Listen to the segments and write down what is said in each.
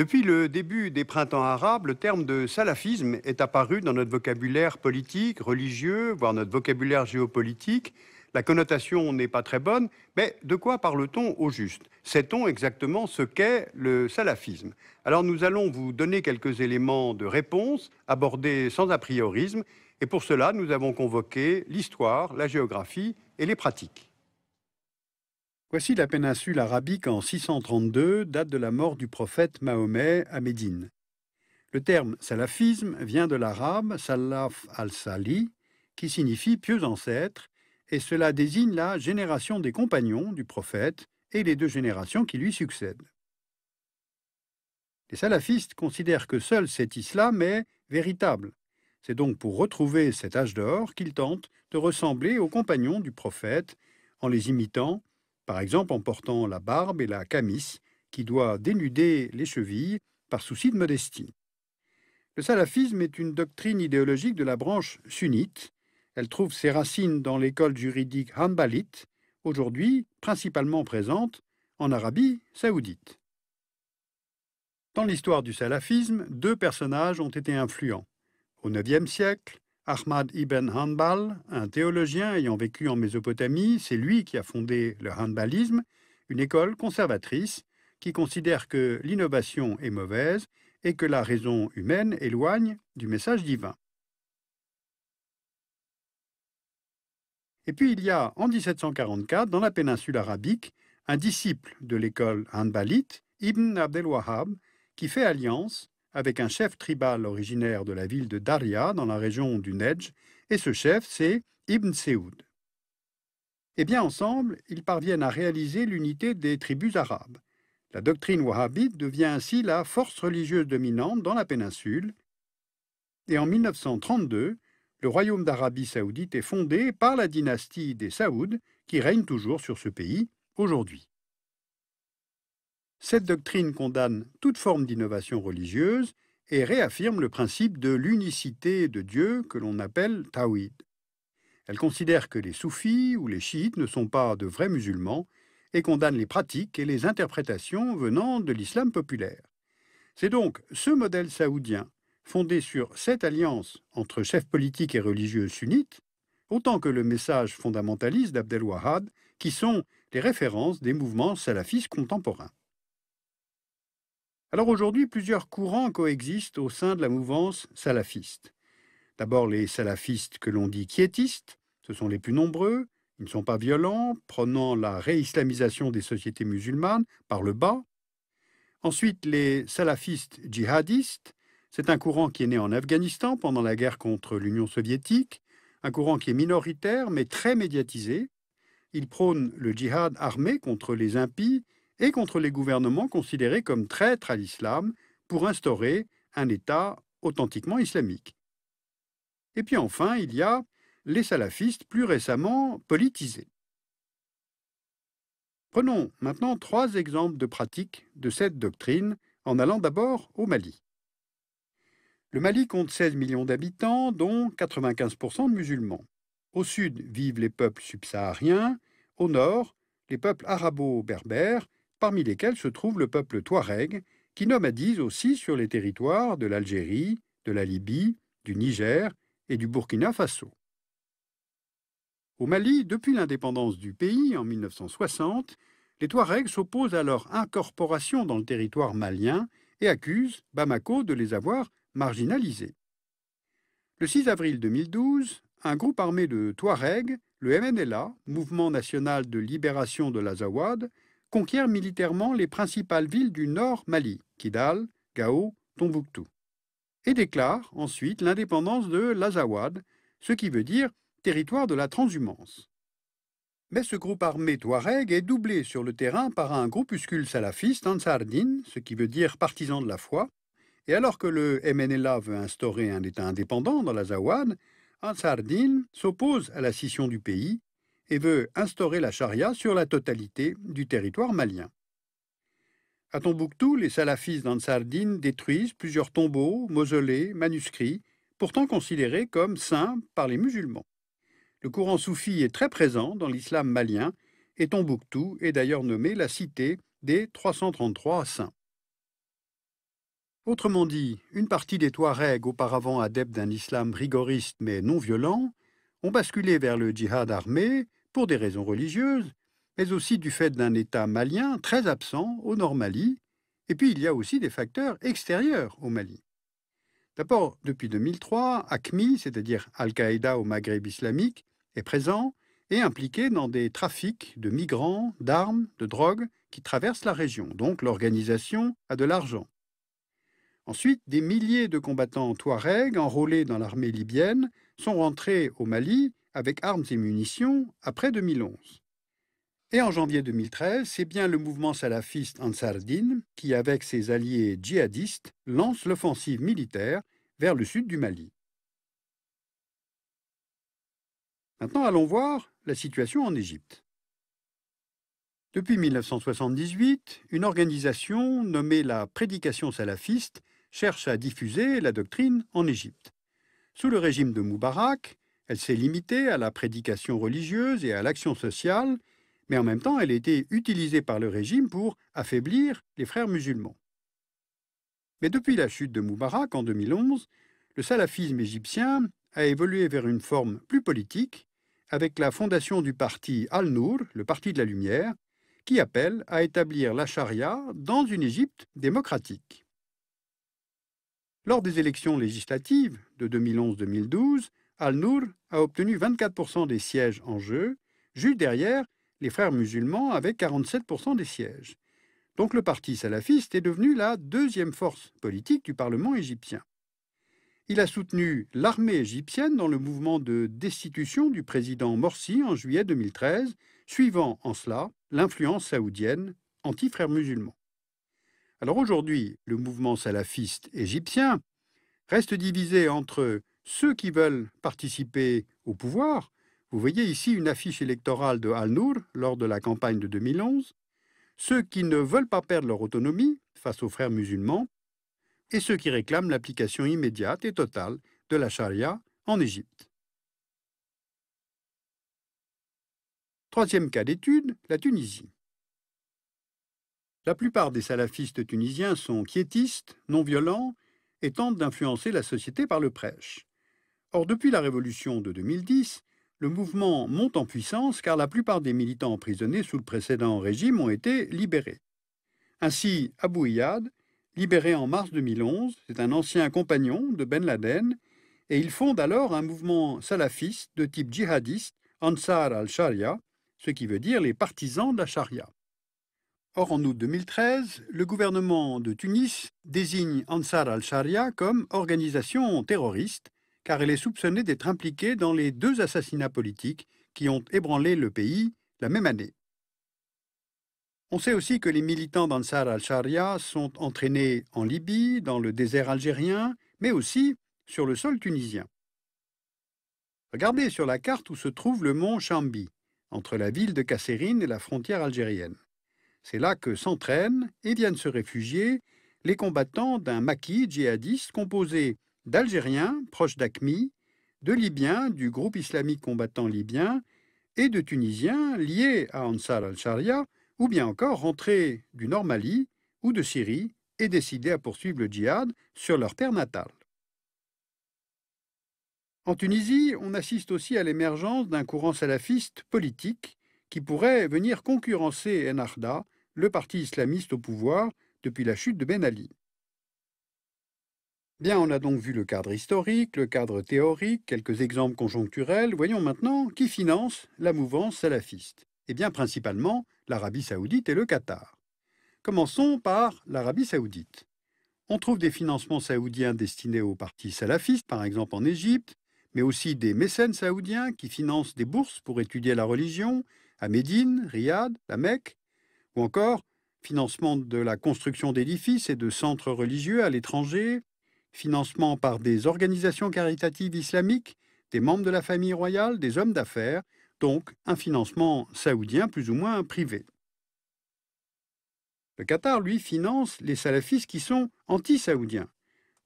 Depuis le début des printemps arabes, le terme de salafisme est apparu dans notre vocabulaire politique, religieux, voire notre vocabulaire géopolitique. La connotation n'est pas très bonne, mais de quoi parle-t-on au juste Sait-on exactement ce qu'est le salafisme Alors nous allons vous donner quelques éléments de réponse, abordés sans a priorisme, et pour cela nous avons convoqué l'histoire, la géographie et les pratiques. Voici la péninsule arabique en 632, date de la mort du prophète Mahomet à Médine. Le terme salafisme vient de l'arabe salaf al-sali, qui signifie pieux ancêtres, et cela désigne la génération des compagnons du prophète et les deux générations qui lui succèdent. Les salafistes considèrent que seul cet islam est véritable. C'est donc pour retrouver cet âge d'or qu'ils tentent de ressembler aux compagnons du prophète en les imitant par exemple en portant la barbe et la camis, qui doit dénuder les chevilles par souci de modestie. Le salafisme est une doctrine idéologique de la branche sunnite. Elle trouve ses racines dans l'école juridique hanbalite, aujourd'hui principalement présente en Arabie saoudite. Dans l'histoire du salafisme, deux personnages ont été influents. Au IXe siècle, Ahmad ibn Hanbal, un théologien ayant vécu en Mésopotamie, c'est lui qui a fondé le Hanbalisme, une école conservatrice qui considère que l'innovation est mauvaise et que la raison humaine éloigne du message divin. Et puis il y a, en 1744, dans la péninsule arabique, un disciple de l'école hanbalite, Ibn Abdel Wahhab, qui fait alliance avec un chef tribal originaire de la ville de Daria, dans la région du Nedj, et ce chef, c'est Ibn Seoud. Et eh bien, ensemble, ils parviennent à réaliser l'unité des tribus arabes. La doctrine wahhabite devient ainsi la force religieuse dominante dans la péninsule, et en 1932, le royaume d'Arabie saoudite est fondé par la dynastie des Saouds, qui règne toujours sur ce pays aujourd'hui. Cette doctrine condamne toute forme d'innovation religieuse et réaffirme le principe de l'unicité de Dieu que l'on appelle Tawhid. Elle considère que les soufis ou les chiites ne sont pas de vrais musulmans et condamne les pratiques et les interprétations venant de l'islam populaire. C'est donc ce modèle saoudien, fondé sur cette alliance entre chefs politiques et religieux sunnites, autant que le message fondamentaliste d'Abdel qui sont les références des mouvements salafistes contemporains. Alors aujourd'hui, plusieurs courants coexistent au sein de la mouvance salafiste. D'abord les salafistes que l'on dit quiétistes, ce sont les plus nombreux, ils ne sont pas violents, prônant la réislamisation des sociétés musulmanes par le bas. Ensuite les salafistes djihadistes, c'est un courant qui est né en Afghanistan pendant la guerre contre l'Union soviétique, un courant qui est minoritaire mais très médiatisé. Il prône le djihad armé contre les impies et contre les gouvernements considérés comme traîtres à l'islam pour instaurer un État authentiquement islamique. Et puis enfin, il y a les salafistes plus récemment politisés. Prenons maintenant trois exemples de pratiques de cette doctrine en allant d'abord au Mali. Le Mali compte 16 millions d'habitants, dont 95% de musulmans. Au sud vivent les peuples subsahariens, au nord, les peuples arabo-berbères, parmi lesquels se trouve le peuple touareg, qui nomadise aussi sur les territoires de l'Algérie, de la Libye, du Niger et du Burkina Faso. Au Mali, depuis l'indépendance du pays en 1960, les Touaregs s'opposent à leur incorporation dans le territoire malien et accusent Bamako de les avoir marginalisés. Le 6 avril 2012, un groupe armé de Touaregs, le MNLA, Mouvement national de libération de l'Azawad, conquiert militairement les principales villes du nord Mali, Kidal, Gao, Tombouctou, et déclare ensuite l'indépendance de l'Azawad, ce qui veut dire territoire de la transhumance. Mais ce groupe armé touareg est doublé sur le terrain par un groupuscule salafiste, Ansardine, ce qui veut dire partisan de la foi, et alors que le MNLA veut instaurer un État indépendant dans l'Azawad, Ansardine s'oppose à la scission du pays et veut instaurer la charia sur la totalité du territoire malien. À Tombouctou, les salafistes d'Ansardine détruisent plusieurs tombeaux, mausolées, manuscrits, pourtant considérés comme saints par les musulmans. Le courant soufi est très présent dans l'islam malien et Tombouctou est d'ailleurs nommée la cité des 333 saints. Autrement dit, une partie des Touaregs, auparavant adeptes d'un islam rigoriste mais non violent, ont basculé vers le djihad armé, pour des raisons religieuses, mais aussi du fait d'un État malien très absent au nord Mali, et puis il y a aussi des facteurs extérieurs au Mali. D'abord, depuis 2003, ACMI, c'est-à-dire Al-Qaïda au Maghreb islamique, est présent et impliqué dans des trafics de migrants, d'armes, de drogues qui traversent la région, donc l'organisation a de l'argent. Ensuite, des milliers de combattants touaregs enrôlés dans l'armée libyenne sont rentrés au Mali avec armes et munitions après 2011. Et en janvier 2013, c'est bien le mouvement salafiste Ansardine qui, avec ses alliés djihadistes, lance l'offensive militaire vers le sud du Mali. Maintenant, allons voir la situation en Égypte. Depuis 1978, une organisation nommée la Prédication salafiste cherche à diffuser la doctrine en Égypte. Sous le régime de Moubarak, elle s'est limitée à la prédication religieuse et à l'action sociale, mais en même temps elle a été utilisée par le régime pour affaiblir les frères musulmans. Mais depuis la chute de Moubarak en 2011, le salafisme égyptien a évolué vers une forme plus politique, avec la fondation du parti Al-Nour, le Parti de la Lumière, qui appelle à établir la charia dans une Égypte démocratique. Lors des élections législatives de 2011-2012, Al-Nour a obtenu 24% des sièges en jeu, juste derrière les frères musulmans avec 47% des sièges. Donc le parti salafiste est devenu la deuxième force politique du Parlement égyptien. Il a soutenu l'armée égyptienne dans le mouvement de destitution du président Morsi en juillet 2013, suivant en cela l'influence saoudienne anti-frères musulmans. Alors aujourd'hui, le mouvement salafiste égyptien reste divisé entre ceux qui veulent participer au pouvoir, vous voyez ici une affiche électorale de Al-Nour lors de la campagne de 2011, ceux qui ne veulent pas perdre leur autonomie face aux frères musulmans, et ceux qui réclament l'application immédiate et totale de la charia en Égypte. Troisième cas d'étude, la Tunisie. La plupart des salafistes tunisiens sont quiétistes, non violents, et tentent d'influencer la société par le prêche. Or, depuis la révolution de 2010, le mouvement monte en puissance car la plupart des militants emprisonnés sous le précédent régime ont été libérés. Ainsi, Abu Iyad, libéré en mars 2011, est un ancien compagnon de Ben Laden et il fonde alors un mouvement salafiste de type djihadiste, Ansar al-Sharia, ce qui veut dire les partisans de la charia. Or, en août 2013, le gouvernement de Tunis désigne Ansar al-Sharia comme organisation terroriste car elle est soupçonnée d'être impliquée dans les deux assassinats politiques qui ont ébranlé le pays la même année. On sait aussi que les militants d'Ansar al-Sharia sont entraînés en Libye, dans le désert algérien, mais aussi sur le sol tunisien. Regardez sur la carte où se trouve le mont Chambi, entre la ville de Kasserine et la frontière algérienne. C'est là que s'entraînent et viennent se réfugier les combattants d'un maquis djihadiste composé d'Algériens proches d'ACMI, de Libyens du groupe islamique combattant libyen et de Tunisiens liés à Ansar al-Sharia ou bien encore rentrés du Nord Mali ou de Syrie et décidés à poursuivre le djihad sur leur terre natale. En Tunisie, on assiste aussi à l'émergence d'un courant salafiste politique qui pourrait venir concurrencer Ennahda, le parti islamiste au pouvoir depuis la chute de Ben Ali. Bien, on a donc vu le cadre historique, le cadre théorique, quelques exemples conjoncturels. Voyons maintenant qui finance la mouvance salafiste. Eh bien, principalement l'Arabie saoudite et le Qatar. Commençons par l'Arabie saoudite. On trouve des financements saoudiens destinés aux partis salafistes, par exemple en Égypte, mais aussi des mécènes saoudiens qui financent des bourses pour étudier la religion à Médine, Riyad, la Mecque, ou encore financement de la construction d'édifices et de centres religieux à l'étranger, financement par des organisations caritatives islamiques, des membres de la famille royale, des hommes d'affaires, donc un financement saoudien plus ou moins privé. Le Qatar, lui, finance les salafistes qui sont anti-saoudiens.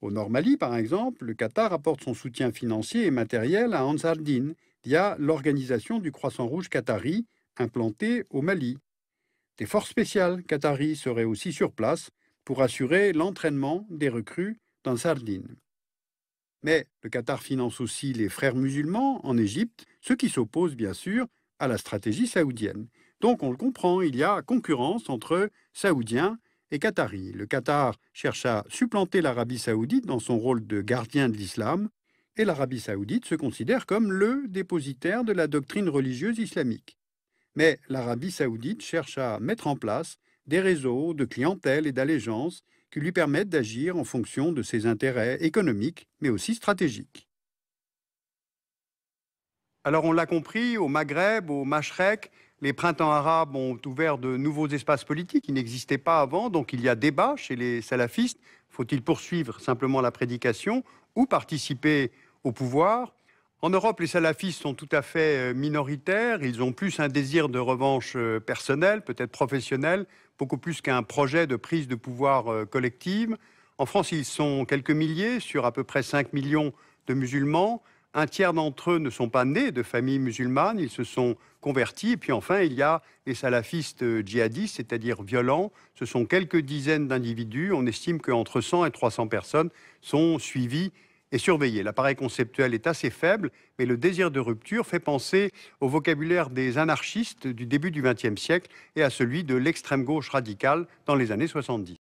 Au Nord-Mali, par exemple, le Qatar apporte son soutien financier et matériel à Ansar Din via l'organisation du Croissant Rouge qatari implantée au Mali. Des forces spéciales Qatari seraient aussi sur place pour assurer l'entraînement des recrues dans Sardine. Mais le Qatar finance aussi les frères musulmans en Égypte, ce qui s'oppose bien sûr à la stratégie saoudienne. Donc on le comprend, il y a concurrence entre Saoudiens et Qataris. Le Qatar cherche à supplanter l'Arabie saoudite dans son rôle de gardien de l'islam, et l'Arabie saoudite se considère comme le dépositaire de la doctrine religieuse islamique. Mais l'Arabie saoudite cherche à mettre en place des réseaux de clientèle et d'allégeance qui lui permettent d'agir en fonction de ses intérêts économiques, mais aussi stratégiques. Alors on l'a compris, au Maghreb, au Machrek, les printemps arabes ont ouvert de nouveaux espaces politiques qui n'existaient pas avant, donc il y a débat chez les salafistes. Faut-il poursuivre simplement la prédication ou participer au pouvoir en Europe, les salafistes sont tout à fait euh, minoritaires. Ils ont plus un désir de revanche euh, personnelle, peut-être professionnelle, beaucoup plus qu'un projet de prise de pouvoir euh, collective. En France, ils sont quelques milliers, sur à peu près 5 millions de musulmans. Un tiers d'entre eux ne sont pas nés de familles musulmanes, ils se sont convertis. Et puis enfin, il y a les salafistes djihadistes, c'est-à-dire violents. Ce sont quelques dizaines d'individus. On estime qu'entre 100 et 300 personnes sont suivies et surveillé. L'appareil conceptuel est assez faible, mais le désir de rupture fait penser au vocabulaire des anarchistes du début du XXe siècle et à celui de l'extrême gauche radicale dans les années 70.